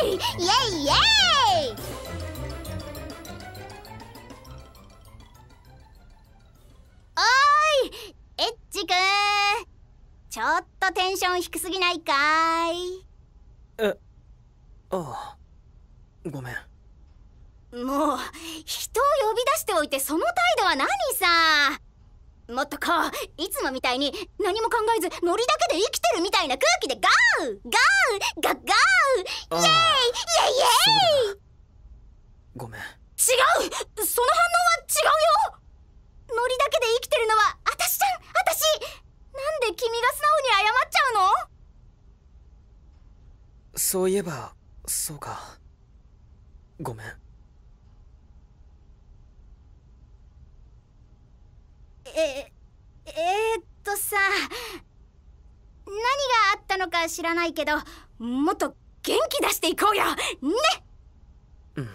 イエイイエイおいエッチくんちょっとテンション低すぎないかいえああごめんもう人を呼び出しておいてその態度は何さもっとこういつもみたいに何も考えずノリだけで生きてるみたいな空気でゴーゴイエイイエイイごめん違うその反応は違うよノリだけで生きてるのは私じゃん私なんで君が素直に謝っちゃうのそういえばそうかごめんええー、っとさ何があったのか知らないけどもっと元気出していこうよねうは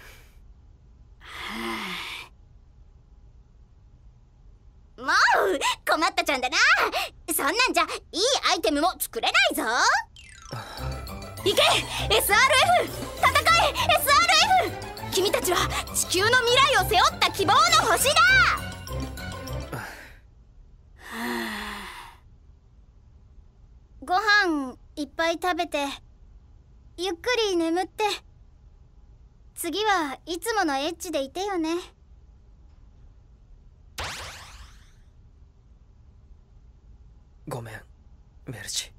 あ、もう困ったちゃんだなそんなんじゃいいアイテムも作れないぞ行け SRF 戦え SRF 君たちは地球の未来を背負った希望の星だはあ、ご飯いっぱい食べてゆっくり眠って次はいつものエッチでいてよねごめんメルチ